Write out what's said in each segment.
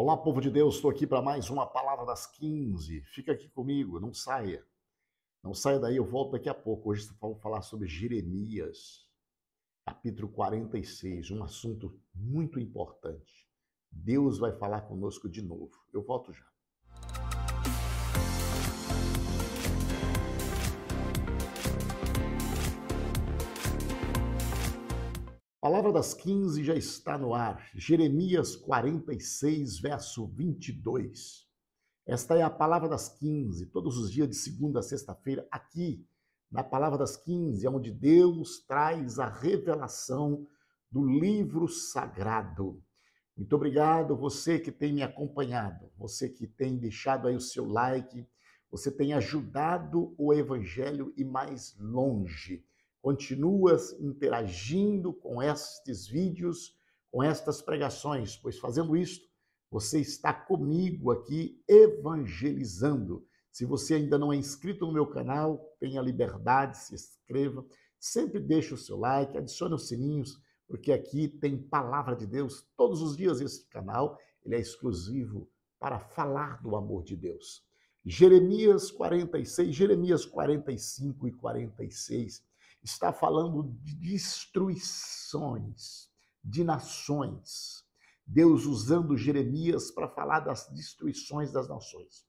Olá, povo de Deus, estou aqui para mais uma Palavra das 15. Fica aqui comigo, não saia. Não saia daí, eu volto daqui a pouco. Hoje vamos falar sobre Jeremias, capítulo 46, um assunto muito importante. Deus vai falar conosco de novo. Eu volto já. palavra das 15 já está no ar, Jeremias 46, verso 22. Esta é a palavra das 15, todos os dias de segunda a sexta-feira, aqui na palavra das 15, onde Deus traz a revelação do livro sagrado. Muito obrigado você que tem me acompanhado, você que tem deixado aí o seu like, você tem ajudado o evangelho e mais longe. Continuas interagindo com estes vídeos, com estas pregações, pois fazendo isto, você está comigo aqui evangelizando. Se você ainda não é inscrito no meu canal, tenha liberdade, se inscreva. Sempre deixe o seu like, adicione os sininhos, porque aqui tem palavra de Deus todos os dias. Esse canal ele é exclusivo para falar do amor de Deus. Jeremias 46, Jeremias 45 e 46 está falando de destruições de nações. Deus usando Jeremias para falar das destruições das nações.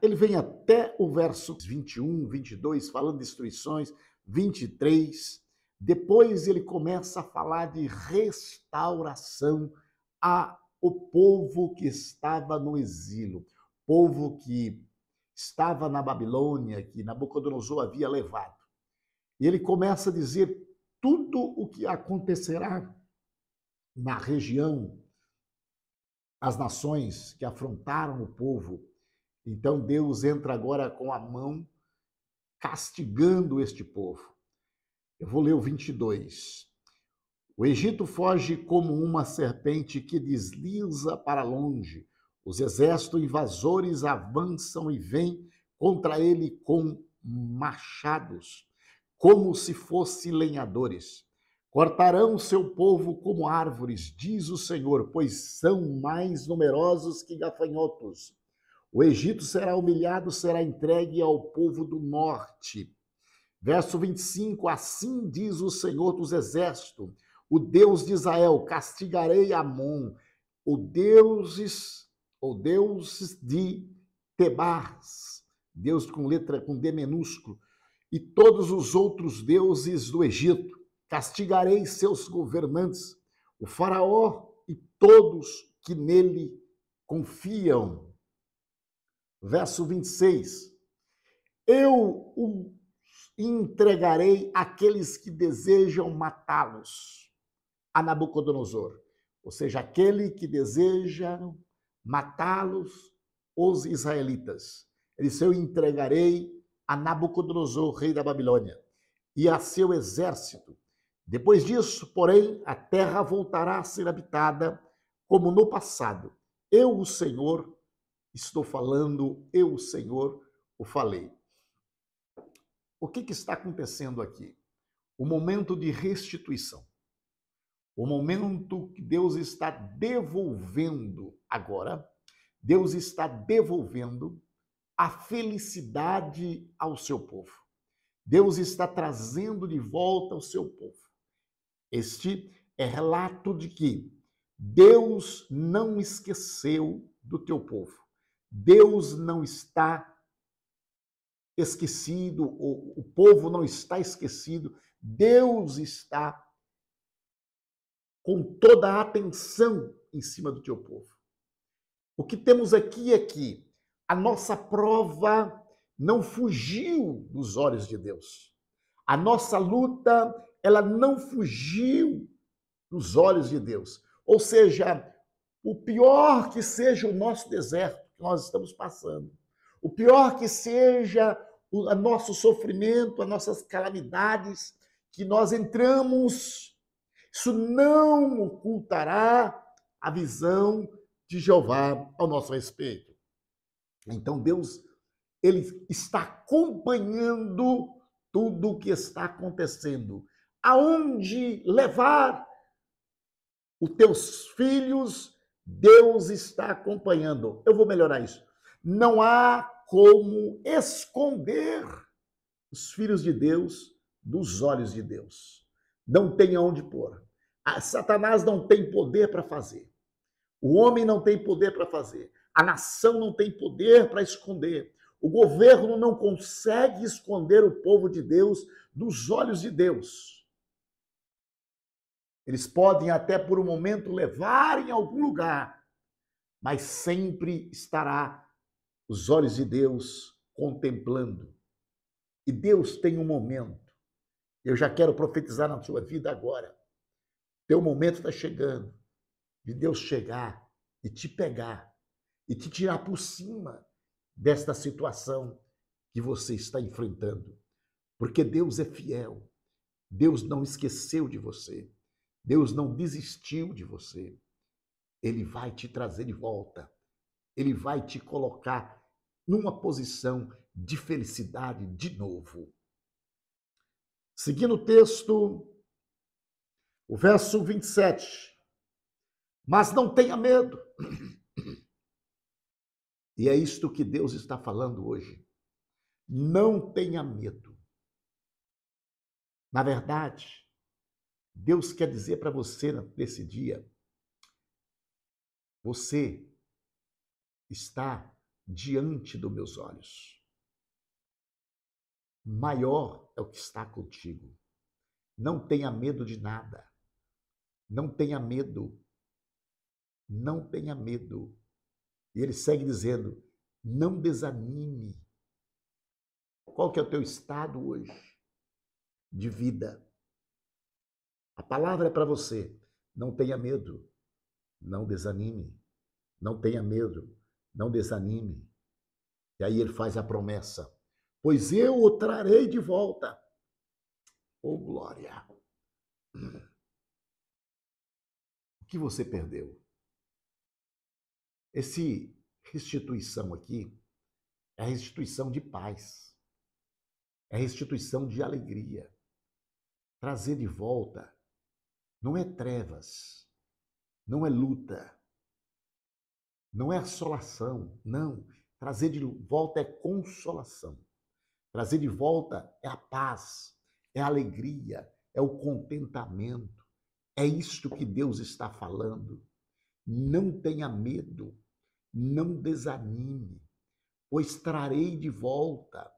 Ele vem até o verso 21, 22, falando de destruições, 23. Depois ele começa a falar de restauração a o povo que estava no exílio, povo que estava na Babilônia, que Nabucodonosor havia levado. E ele começa a dizer tudo o que acontecerá na região, as nações que afrontaram o povo. Então Deus entra agora com a mão castigando este povo. Eu vou ler o 22. O Egito foge como uma serpente que desliza para longe os exércitos invasores avançam e vêm contra ele com machados, como se fossem lenhadores. Cortarão seu povo como árvores, diz o Senhor, pois são mais numerosos que gafanhotos. O Egito será humilhado, será entregue ao povo do norte. Verso 25: Assim diz o Senhor dos Exércitos, o Deus de Israel: castigarei Amon, o deuses ou deuses de Tebas, deus com letra com D minúsculo, e todos os outros deuses do Egito. Castigarei seus governantes, o faraó e todos que nele confiam. Verso 26. Eu o entregarei àqueles que desejam matá-los, a Nabucodonosor, ou seja, aquele que deseja matá-los os israelitas. Ele disse: Eu entregarei a Nabucodonosor, rei da Babilônia, e a seu exército. Depois disso, porém, a terra voltará a ser habitada como no passado. Eu, o Senhor, estou falando, eu, o Senhor, o falei. O que, que está acontecendo aqui? O momento de restituição o momento que Deus está devolvendo agora, Deus está devolvendo a felicidade ao seu povo. Deus está trazendo de volta ao seu povo. Este é relato de que Deus não esqueceu do teu povo. Deus não está esquecido, o povo não está esquecido, Deus está com toda a atenção em cima do teu povo. O que temos aqui é que a nossa prova não fugiu dos olhos de Deus. A nossa luta, ela não fugiu dos olhos de Deus. Ou seja, o pior que seja o nosso deserto que nós estamos passando, o pior que seja o nosso sofrimento, as nossas calamidades que nós entramos isso não ocultará a visão de Jeová ao nosso respeito. Então Deus ele está acompanhando tudo o que está acontecendo. Aonde levar os teus filhos, Deus está acompanhando. Eu vou melhorar isso. Não há como esconder os filhos de Deus dos olhos de Deus. Não tem aonde pôr. Satanás não tem poder para fazer. O homem não tem poder para fazer. A nação não tem poder para esconder. O governo não consegue esconder o povo de Deus dos olhos de Deus. Eles podem até por um momento levar em algum lugar, mas sempre estará os olhos de Deus contemplando. E Deus tem um momento. Eu já quero profetizar na sua vida agora. Teu momento está chegando de Deus chegar e te pegar e te tirar por cima desta situação que você está enfrentando. Porque Deus é fiel. Deus não esqueceu de você. Deus não desistiu de você. Ele vai te trazer de volta. Ele vai te colocar numa posição de felicidade de novo. Seguindo o texto, o verso 27. Mas não tenha medo. E é isto que Deus está falando hoje. Não tenha medo. Na verdade, Deus quer dizer para você nesse dia: você está diante dos meus olhos. Maior é o que está contigo. Não tenha medo de nada. Não tenha medo. Não tenha medo. E ele segue dizendo: não desanime. Qual que é o teu estado hoje de vida? A palavra é para você. Não tenha medo. Não desanime. Não tenha medo. Não desanime. E aí ele faz a promessa: pois eu o trarei de volta. Oh, glória! o que você perdeu. Esse restituição aqui é restituição de paz, é restituição de alegria. Trazer de volta não é trevas, não é luta, não é assolação, não. Trazer de volta é consolação. Trazer de volta é a paz, é a alegria, é o contentamento. É isto que Deus está falando. Não tenha medo, não desanime, pois trarei de volta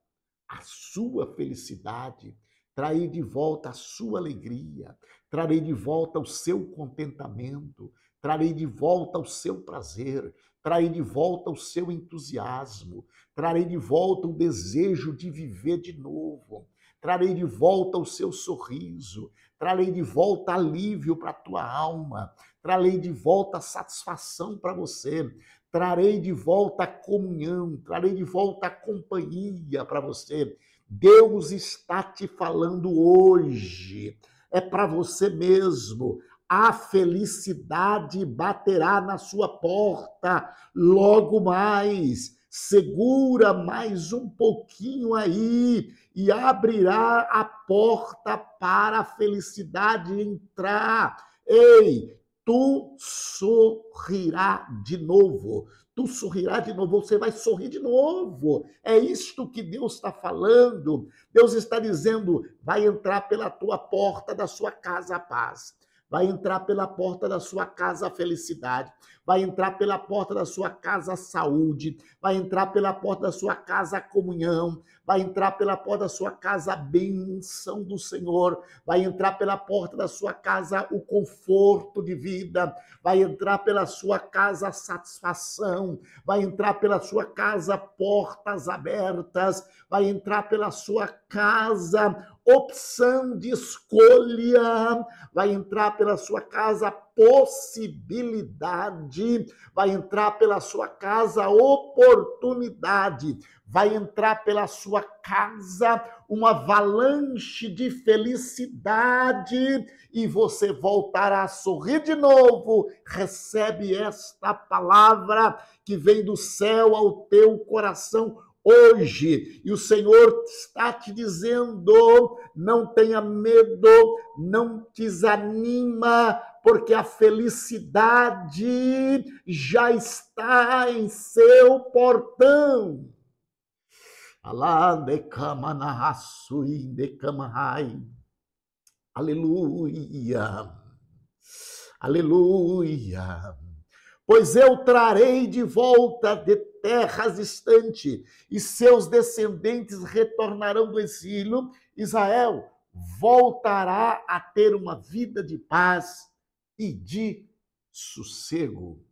a sua felicidade, trarei de volta a sua alegria, trarei de volta o seu contentamento, trarei de volta o seu prazer, trarei de volta o seu entusiasmo, trarei de volta o desejo de viver de novo, trarei de volta o seu sorriso, trarei de volta alívio para a tua alma, trarei de volta satisfação para você, trarei de volta comunhão, trarei de volta companhia para você. Deus está te falando hoje, é para você mesmo. A felicidade baterá na sua porta logo mais segura mais um pouquinho aí e abrirá a porta para a felicidade entrar. Ei, tu sorrirá de novo. Tu sorrirá de novo, você vai sorrir de novo. É isto que Deus está falando. Deus está dizendo: vai entrar pela tua porta da sua casa a paz vai entrar pela porta da sua casa a felicidade, vai entrar pela porta da sua casa saúde, vai entrar pela porta da sua casa comunhão, vai entrar pela porta da sua casa benção do Senhor, vai entrar pela porta da sua casa o conforto de vida, vai entrar pela sua casa satisfação, vai entrar pela sua casa portas abertas, vai entrar pela sua casa opção de escolha, vai entrar pela sua casa possibilidade, vai entrar pela sua casa a oportunidade, vai entrar pela sua casa uma avalanche de felicidade e você voltará a sorrir de novo. Recebe esta palavra que vem do céu ao teu coração hoje. E o Senhor está te dizendo: não tenha medo, não desanima, porque a felicidade já está em seu portão. Aleluia. Aleluia. Pois eu trarei de volta de terras distante e seus descendentes retornarão do exílio. Israel voltará a ter uma vida de paz e de sossego.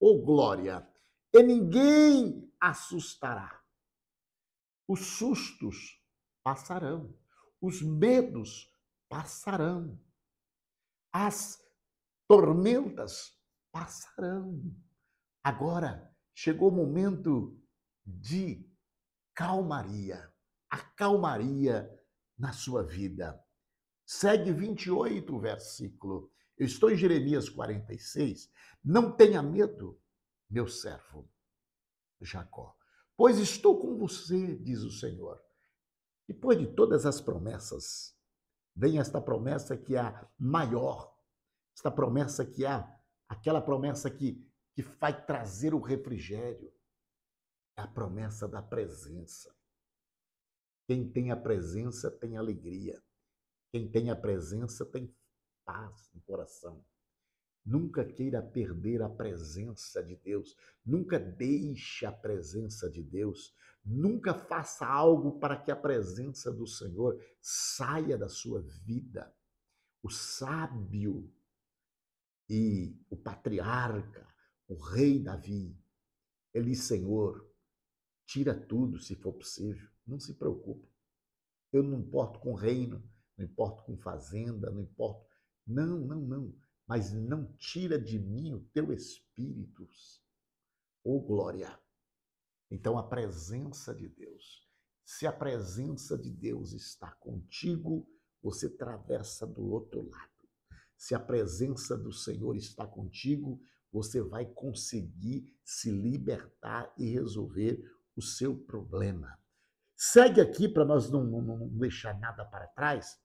ou oh, glória! E ninguém assustará. Os sustos passarão, os medos passarão, as tormentas passarão. Agora chegou o momento de calmaria, a calmaria na sua vida. Segue 28 o versículo. Eu estou em Jeremias 46. Não tenha medo, meu servo Jacó, pois estou com você, diz o Senhor. Depois de todas as promessas, vem esta promessa que é a maior, esta promessa que é aquela promessa que, que vai trazer o refrigério, é a promessa da presença. Quem tem a presença tem alegria. Quem tem a presença tem paz no coração. Nunca queira perder a presença de Deus. Nunca deixe a presença de Deus. Nunca faça algo para que a presença do Senhor saia da sua vida. O sábio e o patriarca, o rei Davi, ele, Senhor, tira tudo se for possível. Não se preocupe. Eu não importo com reino, não importo com fazenda, não importo não, não, não. Mas não tira de mim o teu espírito. Ô oh, glória! Então a presença de Deus. Se a presença de Deus está contigo, você atravessa do outro lado. Se a presença do Senhor está contigo, você vai conseguir se libertar e resolver o seu problema. Segue aqui para nós não, não, não deixar nada para trás.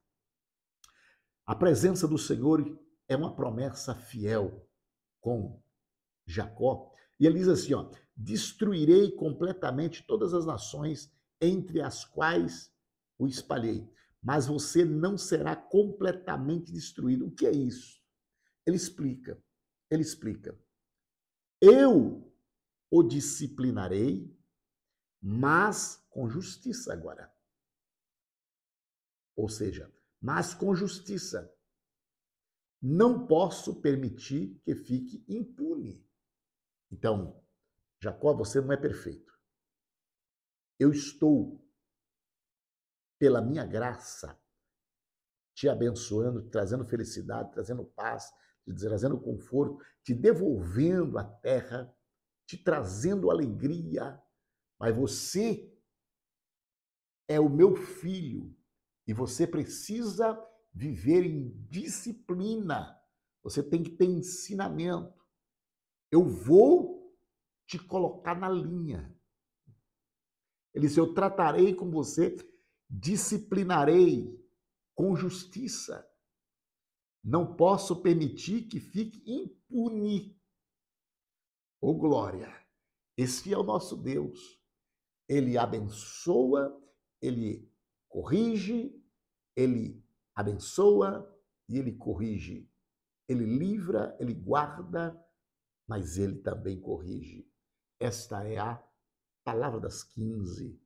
A presença do Senhor é uma promessa fiel com Jacó. E ele diz assim: ó, destruirei completamente todas as nações entre as quais o espalhei, mas você não será completamente destruído. O que é isso? Ele explica. Ele explica. Eu o disciplinarei, mas com justiça agora. Ou seja, mas com justiça. Não posso permitir que fique impune. Então, Jacó, você não é perfeito. Eu estou, pela minha graça, te abençoando, te trazendo felicidade, trazendo paz, te trazendo conforto, te devolvendo a terra, te trazendo alegria. Mas você é o meu filho, e você precisa viver em disciplina. Você tem que ter ensinamento. Eu vou te colocar na linha. Ele disse: Eu tratarei com você, disciplinarei com justiça. Não posso permitir que fique impune. Ô oh, glória! Esse é o nosso Deus. Ele abençoa, ele corrige, ele abençoa e ele corrige. Ele livra, ele guarda, mas ele também corrige. Esta é a palavra das 15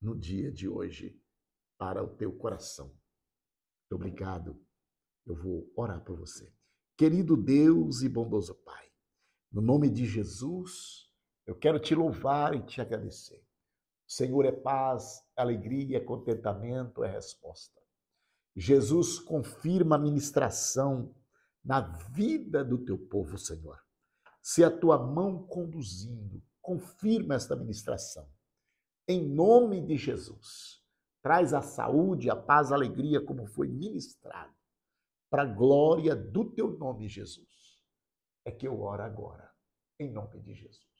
no dia de hoje para o teu coração. Muito obrigado. Eu vou orar por você. Querido Deus e bondoso Pai, no nome de Jesus, eu quero te louvar e te agradecer. O Senhor é paz, alegria, contentamento, é resposta. Jesus confirma a ministração na vida do teu povo, Senhor. Se a tua mão conduzindo, confirma esta ministração. Em nome de Jesus, traz a saúde, a paz, a alegria, como foi ministrado, para a glória do teu nome, Jesus. É que eu oro agora, em nome de Jesus.